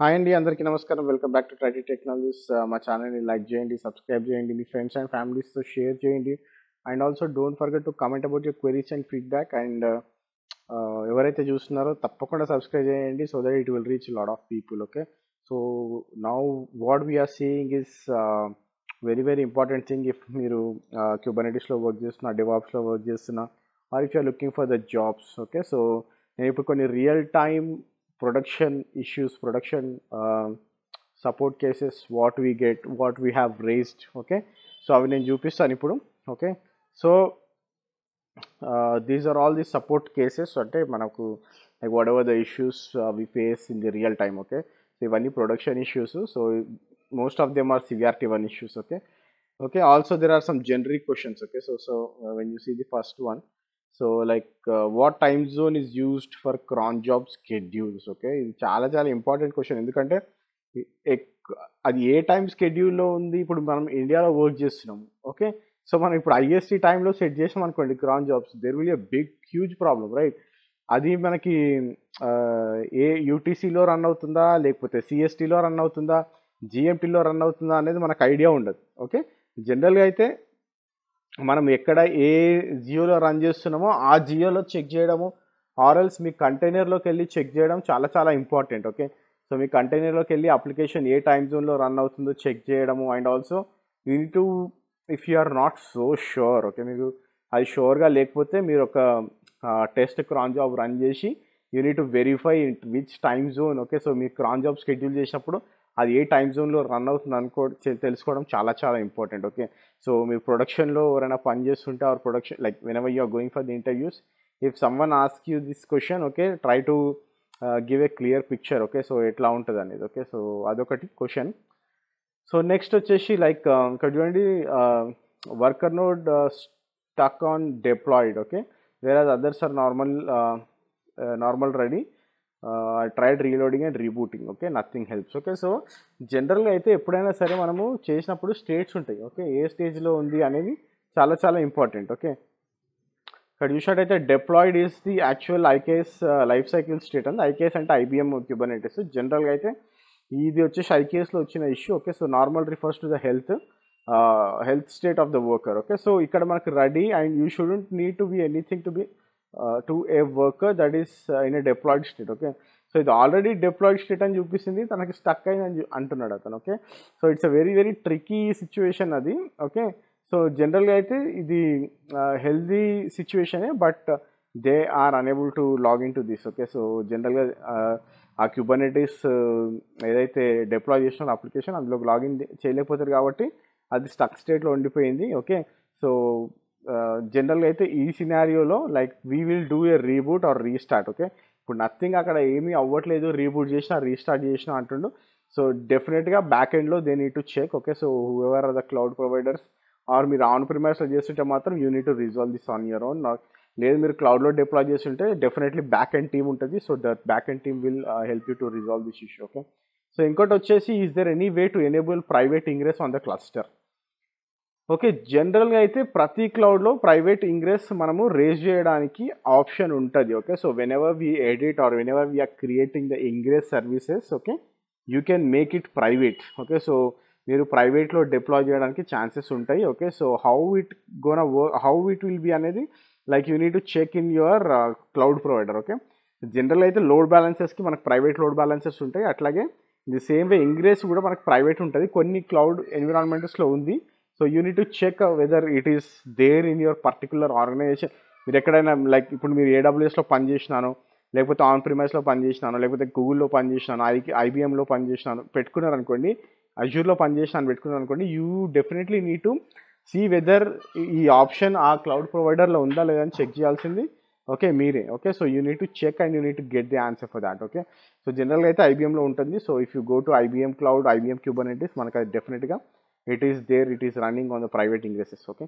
Hi అండి అందరికీ నమస్కారం welcome back to Trity technologies మా ఛానల్ని లైక్ చేయండి సబ్స్క్రైబ్ చేయండి మీ ఫ్రెండ్స్ అండ్ ఫ్యామిలీస్తో షేర్ చేయండి and also don't forget to comment about your queries and feedback and ఎవరైతే చూస్తున్నారో తప్పకుండా సబ్స్క్రైబ్ చేయండి so that it will reach lot of people okay so now what we are seeing is very very important thing if మీరు క్యూబర్నెటిస్లో uh, work చేస్తున్నా డివాప్స్లో work చేస్తున్నా or if you are looking for the jobs okay so నేను ఇప్పుడు కొన్ని real time production issues, production um, support cases, what we get, what we have raised. Okay. So, I will in UPS Anipurum. Okay. So, uh, these are all the support cases. What? So, like whatever the issues uh, we face in the real time. Okay. So, even any production issues. So, most of them are CVRT1 issues. Okay. Okay. Also, there are some general questions. Okay. So, so uh, when you see the first one. So like what time zone is used for cron job schedules okay ఇది చాలా చాలా important question ఎందుకంటే అది ఏ time స్కెడ్యూల్లో ఉంది ఇప్పుడు మనం ఇండియాలో work చేస్తున్నాం ఓకే సో మనం ఇప్పుడు ఐఎస్టి టైంలో సెట్ చేసాం అనుకోండి cron jobs there will a big huge problem right అది మనకి ఏ యూటీసీలో రన్ అవుతుందా లేకపోతే సిఎస్టీలో రన్ అవుతుందా జిఎంటీలో రన్ అవుతుందా అనేది మనకు ఐడియా ఉండదు ఓకే జనరల్గా అయితే మనం ఎక్కడ ఏ జియోలో రన్ చేస్తున్నామో ఆ జియోలో చెక్ చేయడము ఆర్ఎల్స్ మీ కంటైనర్లోకి వెళ్ళి చెక్ చేయడం చాలా చాలా ఇంపార్టెంట్ ఓకే సో మీ కంటైనర్లోకి వెళ్ళి అప్లికేషన్ ఏ టైం జోన్లో రన్ అవుతుందో చెక్ చేయడము and also you to if you are not so sure okay మీకు అది షూర్గా లేకపోతే మీరు ఒక టెస్ట్ క్రాన్ జాబ్ రన్ చేసి you need verify which time zone okay so మీ క్రాన్ జాబ్ షెడ్యూల్ చేసినప్పుడు అది ఏ టైం జోన్లో రన్ అవుతుంది అనుకో తెలుసుకోవడం చాలా చాలా ఇంపార్టెంట్ ఓకే సో మీరు ప్రొడక్షన్లో ఎవరైనా పని చేస్తుంటే or production like whenever you are going for the interviews if one ask you this question okay try to give a clear picture okay so ఎట్లా ఉంటుంది అనేది ఓకే సో అదొకటి క్వశ్చన్ సో నెక్స్ట్ వచ్చేసి లైక్ uh, ఇక్కడ చూడండి worker node stuck on deployed okay వేరే others are normal normal ready I tried reloading and rebooting okay nothing helps okay so జనరల్గా అయితే ఎప్పుడైనా సరే మనము చేసినప్పుడు స్టేట్స్ ఉంటాయి ఓకే ఏ స్టేజ్లో ఉంది అనేది చాలా చాలా ఇంపార్టెంట్ ఓకే ఇక్కడ అయితే deployed is the actual IKS life cycle state and IKS అంటే ఐబీఎం క్యూబర్నెటిస్ జనరల్గా అయితే ఇది వచ్చేసి ఐకేఎస్లో వచ్చిన issue okay so normal refers to the health health state of the worker okay so ఇక్కడ మనకు ready and you shouldn't need to be anything to be to a worker that is in a deployed state okay so ఇది already deployed state అని చూపిస్తుంది తనకి stuck అయిందని అంటున్నాడు అతను okay so it's a very very tricky situation అది okay so జనరల్గా అయితే ఇది హెల్దీ సిచ్యువేషనే but they are unable to login to this okay so జనరల్గా ఆ క్యూబర్నెటీస్ uh, ఏదైతే డెప్లాయ్ చేసిన అప్లికేషన్ అందులోకి లాగిన్ చేయలేకపోతారు కాబట్టి అది స్టక్ స్టేట్లో ఉండిపోయింది ఓకే సో జనరల్గా అయితే ఈ సినారియోలో like we will do a reboot or restart okay ఇప్పుడు నథింగ్ అక్కడ ఏమీ అవ్వట్లేదు రీబూట్ చేసినా రీస్టార్ట్ చేసినా అంటుండు సో డెఫినెట్గా బ్యాక్ ఎండ్లో they need to check okay so whoever are the cloud providers or మీరు ఆన్ ప్రిమైర్స్లో చేస్తుంటే మాత్రం you need to resolve this on your own లేదు మీరు క్లౌడ్లో డిప్లాయ్ చేస్తుంటే డెఫినెట్లీ బ్యాక్ అండ్ టీమ్ ఉంటుంది so that backend team will help you to resolve this issue okay so ఇంకోటి వచ్చేసి is there any way to enable private ingress on the cluster okay జనరల్గా అయితే ప్రతి క్లౌడ్లో private ingress మనము raise చేయడానికి option ఉంటుంది okay so whenever we edit or whenever we are creating the ingress services okay you can make it private okay so మీరు ప్రైవేట్లో deploy చేయడానికి ఛాన్సెస్ ఉంటాయి okay so how it gone how it will be అనేది like you need to check in your cloud provider okay general అయితే load బ్యాలెన్సెస్కి మనకు private load balances ఉంటాయి అట్లాగే ది సేమ్ వే ఇంగ్రేస్ కూడా మనకు ప్రైవేట్ ఉంటుంది కొన్ని క్లౌడ్ ఎన్విరాన్మెంట్స్లో ఉంది so you need to check whether it is there in your particular organisation మీరు ఎక్కడైనా లైక్ ఇప్పుడు మీరు ఏడబ్ల్యూఎస్లో పనిచేసినాను లేకపోతే ఆన్ ప్రిమైస్లో పనిచేసినాను లేకపోతే గూగుల్లో పనిచేసినాను ఐ ఐబిఎంలో పనిచేసినాను పెట్టుకున్నారు అనుకోండి అజ్యూర్లో పనిచేసినాను పెట్టుకున్నారు అనుకోండి you definitely need to see whether ఈ ఆప్షన్ ఆ క్లౌడ్ ప్రొవైడర్లో ఉందా లేదా అని చెక్ చేయాల్సింది ఓకే మీరే okay so you need to check and you need to get the answer for that okay so జనరల్గా అయితే ఐబీఎంలో ఉంటుంది so if you go to IBM cloud IBM Kubernetes మనకు అది డెఫినెట్గా it is there it is running on the private ingresses okay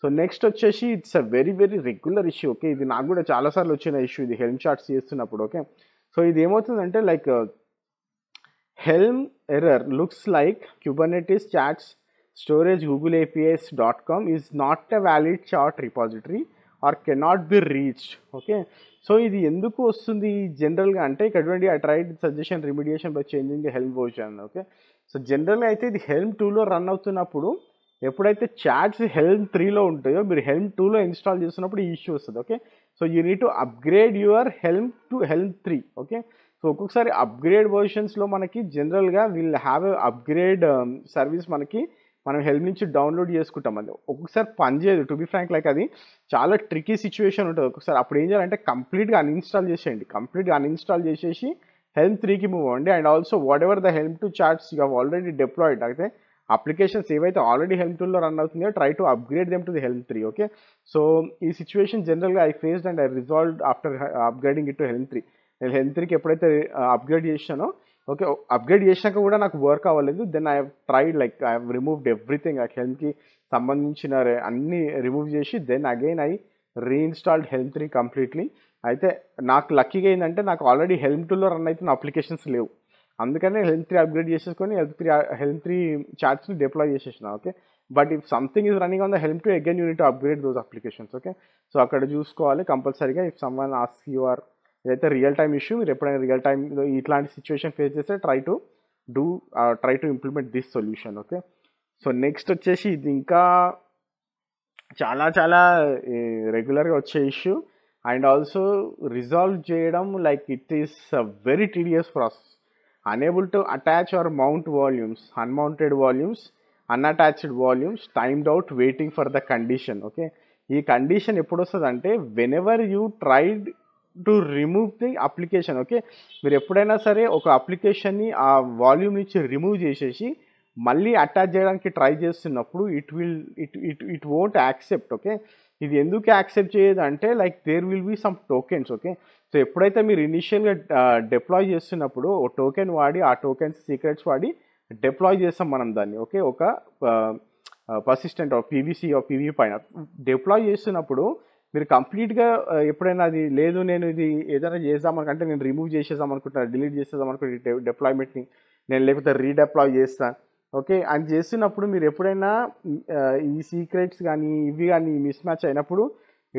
so next వచ్చేసి it's a very very regular issue okay ఇది నాకు కూడా చాలాసార్లు వచ్చిన ఇష్యూ ఇది హెల్మ్ షార్ట్స్ చేస్తున్నప్పుడు ఓకే సో ఇది ఏమవుతుందంటే like helm error looks like Kubernetes charts storage Google APIs dot com is not a valid chart repository or cannot be reached okay so ఇది ఎందుకు వస్తుంది జనరల్గా అంటే ఇక్కడ I tried suggestion remediation by changing the helm position okay so జనరల్గా అయితే ఇది helm టూలో రన్ అవుతున్నప్పుడు ఎప్పుడైతే చాట్స్ హెల్మ్ త్రీలో ఉంటాయో మీరు హెల్మ్ టూలో ఇన్స్టాల్ చేస్తున్నప్పుడు ఈ ఇష్యూ వస్తుంది okay so you need to upgrade your helm to helm three okay so ఒక్కొక్కసారి అప్గ్రేడ్ వర్షన్స్లో మనకి జనరల్గా will have a upgrade service మనకి మనం హెల్ప్ నుంచి డౌన్లోడ్ చేసుకుంటాం అది ఒక్కొక్కసారి పనిచేయదు టు బి ఫ్రాంక్ లైక్ అది చాలా ట్రికీ సిచ్యువేషన్ ఉంటుంది ఒక్కొక్కసారి అప్పుడు ఏం చేయాలంటే కంప్లీట్గా అన్ఇన్స్టాల్ చేసేయండి కంప్లీట్గా అన్ఇన్స్టాల్ చేసేసి హెల్మ్ త్రీకి మూవ్ అవ్వండి and also whatever the helm two charts you have already deployed అయితే అప్లికేషన్స్ ఏవైతే ఆల్రెడీ హెల్మ్ టూల్లో రన్ అవుతుందో try to upgrade them to the helm three okay so ఈ సిచ్యువేషన్ జనరల్గా I faced and I resolve after upgrading it to helm three నేను helm త్రీకి ఎప్పుడైతే upgrade uh, చేశానో ఓకే అప్గ్రేడ్ చేసినాక కూడా నాకు వర్క్ అవ్వలేదు then I tried like I removed everything ఆ హెల్మ్కి సంబంధించిన అన్నీ రిమూవ్ చేసి then again I reinstalled helm three completely అయితే నాకు లక్కీగా ఏంటంటే నాకు ఆల్రెడీ హెల్మ్ టూలో రన్ అయితే నా అప్లికేషన్స్ లేవు అందుకనే హెల్మ్ త్రీ అప్గ్రేడ్ చేసేసుకొని హెల్త్ త్రీ హెల్మ్ త్రీ చార్ట్స్ని డిప్లాయ్ చేసేసిన okay but if something is running on the helm two again you need upgrade those applications okay so అక్కడ చూసుకోవాలి కంపల్సరీగా if someone as you are real time issue మీరు ఎప్పుడైనా real time ఇట్లాంటి situation face చేస్తే try to do try to implement this solution okay so next వచ్చేసి ఇది ఇంకా చాలా చాలా రెగ్యులర్గా వచ్చే ఇష్యూ అండ్ ఆల్సో రిజాల్వ్ చేయడం like it is a very tedious process unable to attach or mount volumes unmounted volumes unattached volumes timed out waiting for the condition okay ఈ condition ఎప్పుడు వస్తుంది అంటే whenever you tried to remove the application okay మీరు ఎప్పుడైనా సరే ఒక అప్లికేషన్ని ఆ volume నుంచి రిమూవ్ చేసేసి మళ్ళీ అటాచ్ చేయడానికి ట్రై చేస్తున్నప్పుడు it will it it it won't accept okay ఇది ఎందుకు యాక్సెప్ట్ చేయదు అంటే like there will be some tokens okay so ఎప్పుడైతే మీరు ఇనిషియల్గా డిప్లాయ్ చేస్తున్నప్పుడు ఓ టోకెన్ వాడి ఆ టోకెన్స్ సీక్రెట్స్ వాడి డిప్లాయ్ చేస్తాం మనం దాన్ని ఓకే ఒక persistent of PVC of PV పైన డిప్లాయ్ చేస్తున్నప్పుడు మీరు కంప్లీట్గా ఎప్పుడైనా అది లేదు నేను ఇది ఏదైనా చేద్దామనుకుంటే నేను రిమూవ్ చేసేద్దాం అనుకుంటున్నాను డిలీట్ చేసేద్దాం అనుకుంటే డిప్లాయ్మెంట్ని నేను లేకపోతే రీడెప్లాయ్ చేస్తాను ఓకే అండ్ చేస్తున్నప్పుడు మీరు ఎప్పుడైనా ఈ సీక్రెట్స్ కానీ ఇవి కానీ మిస్ మ్యాచ్ అయినప్పుడు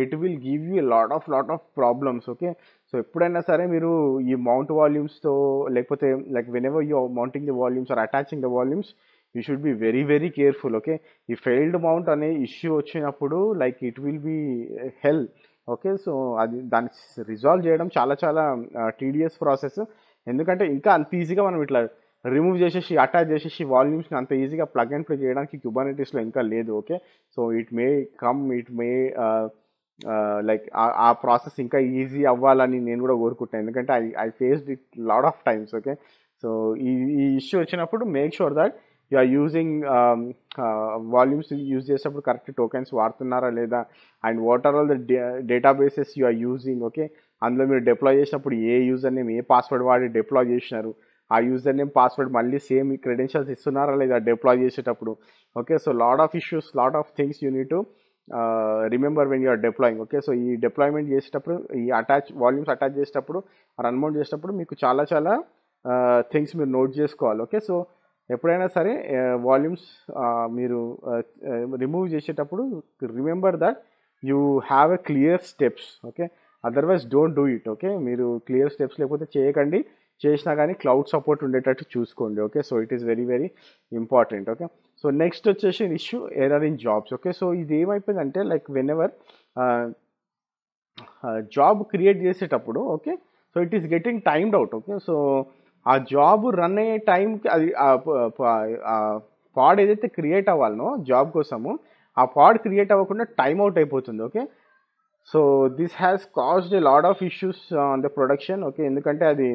it will give you lot of lot of problems okay so ఎప్పుడైనా సరే మీరు ఈ మౌంట్ వాల్యూమ్స్తో లేకపోతే like whenever you mounting the volumes or attaching the volumes you should be very very careful okay ఈ failed mount అనే issue వచ్చినప్పుడు like it will be hell okay so అది దాన్ని రిజాల్వ్ చేయడం చాలా చాలా టీడియస్ ప్రాసెస్ ఎందుకంటే ఇంకా అంత ఈజీగా మనం ఇట్లా రిమూవ్ చేసేసి అటాచ్ చేసేసి వాల్యూమ్స్ని అంత ఈజీగా ప్లగ్ అండ్ ప్లే చేయడానికి క్యూబానిటీస్లో ఇంకా లేదు okay so it may come it may like ఆ ప్రాసెస్ ఇంకా ఈజీ అవ్వాలని నేను కూడా కోరుకుంటాను ఎందుకంటే I I faced it lot of times okay so ఈ ఈ ఇష్యూ వచ్చినప్పుడు make sure that you are using volumes use చేసేటప్పుడు కరెక్ట్ టోకెన్స్ వాడుతున్నారా లేదా and what are all the databases you are using okay అందులో మీరు డిప్లాయ్ చేసినప్పుడు ఏ యూజర్ నేమ్ ఏ పాస్వర్డ్ వాడి డిప్లాయ్ చేసినారు ఆ యూజర్ నేమ్ పాస్వర్డ్ మళ్ళీ సేమ్ క్రెడెన్షియల్స్ ఇస్తున్నారా లేదా డిప్లాయ్ చేసేటప్పుడు okay so lot of issues lot of things you need to remember when you're deploying okay so ఈ డిప్లాయ్మెంట్ చేసేటప్పుడు ఈ అటాచ్ వాల్యూమ్స్ అటాచ్ చేసేటప్పుడు రన్మౌంట్ చేసేటప్పుడు మీకు చాలా చాలా థింగ్స్ uh, మీరు నోట్ చేసుకోవాలి ఓకే సో ఎప్పుడైనా సరే వాల్యూమ్స్ uh, uh, మీరు రిమూవ్ చేసేటప్పుడు remember that you have a clear steps okay otherwise don't do it okay మీరు క్లియర్ స్టెప్స్ లేకపోతే చేయకండి చేసినా కానీ క్లౌడ్ సపోర్ట్ ఉండేటట్టు చూసుకోండి okay so it is very very important okay so next వచ్చేసి issue error in jobs okay so ఇది ఏమైపోయిందంటే like whenever job create చేసేటప్పుడు okay so it is getting timed out okay so ఆ job run అయ్యే టైంకి అది పాడ్ ఏదైతే create అవ్వాలనో job కోసము ఆ పాడ్ క్రియేట్ అవ్వకుండా టైం అవుట్ అయిపోతుంది okay so this has caused a lot of issues on the production okay ఎందుకంటే అది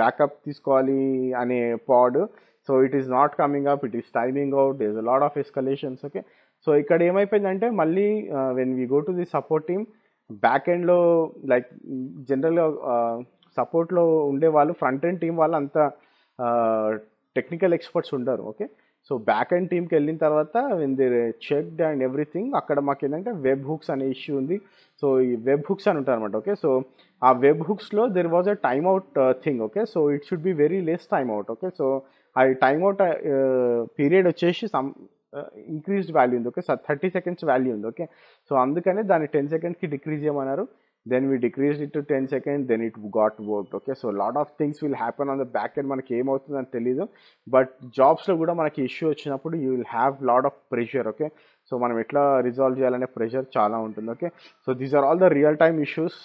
బ్యాకప్ తీసుకోవాలి అనే pod so it is not coming up it is timing out these a of escalations okay so ఇక్కడ ఏమైపోయిందంటే మళ్ళీ when we go to the support team back ఎండ్లో like జనరల్గా సపోర్ట్లో ఉండే వాళ్ళు ఫ్రంట్ ఎండ్ టీం వాళ్ళు అంత టెక్నికల్ ఎక్స్పర్ట్స్ ఉండరు ఓకే సో బ్యాక్ అండ్ టీమ్కి వెళ్ళిన తర్వాత when they checked and everything అక్కడ మాకు ఏంటంటే వెబ్ హుక్స్ అనే ఇష్యూ ఉంది సో ఈ వెబ్ హుక్స్ అని ఉంటారు అనమాట ఓకే సో ఆ వెబ్ హుక్స్లో there was a time out thing okay so it should be very less time out okay so ఆ అవుట్ పీరియడ్ uh, వచ్చేసి సమ్ ఇంక్రీజ్డ్ వాల్యూ ఉంది ఓకే థర్టీ సెకండ్స్ వాల్యూ ఉంది okay so అందుకనే దాన్ని ten సెకండ్స్కి decrease చేయమన్నారు then we decrease it to ten second then it got work okay so lot of things will happen on the back back మనకి ఏమవుతుందని తెలీదు but జాబ్స్లో కూడా మనకి ఇష్యూ వచ్చినప్పుడు you will have lot of pressure okay so మనం ఎట్లా resolve చేయాలనే pressure చాలా ఉంటుంది okay so these are all the real time issues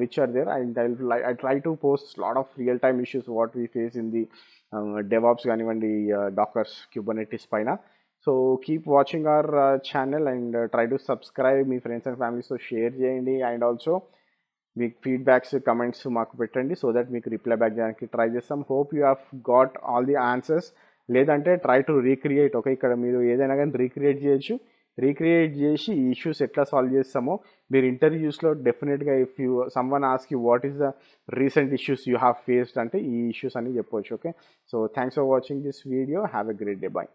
which are there and I I try to post lot of real time issues what we face in the DevOps కానివ్వండి dockers uh, Kubernetes పైన so keep watching our channel and try to subscribe మీ friends and ఫ్యామిలీస్తో share చేయండి and also me feedbacks comments మాకు పెట్టండి so that మీకు reply back చేయడానికి try చేస్తాం hope you have got all the answers లేదంటే ట్రై టు రీక్రియేట్ ఓకే ఇక్కడ మీరు ఏదైనా కానీ రీక్రియేట్ చేయొచ్చు రీక్రియేట్ చేసి ఈ ఇష్యూస్ ఎట్లా సాల్వ్ చేస్తామో మీరు ఇంటర్వ్యూస్లో డెఫినెట్గా if you someone ask you what is the recent issues you have faced అంటే ఈ ఇష్యూస్ అని చెప్పవచ్చు okay so thanks for watching this video have a great day bye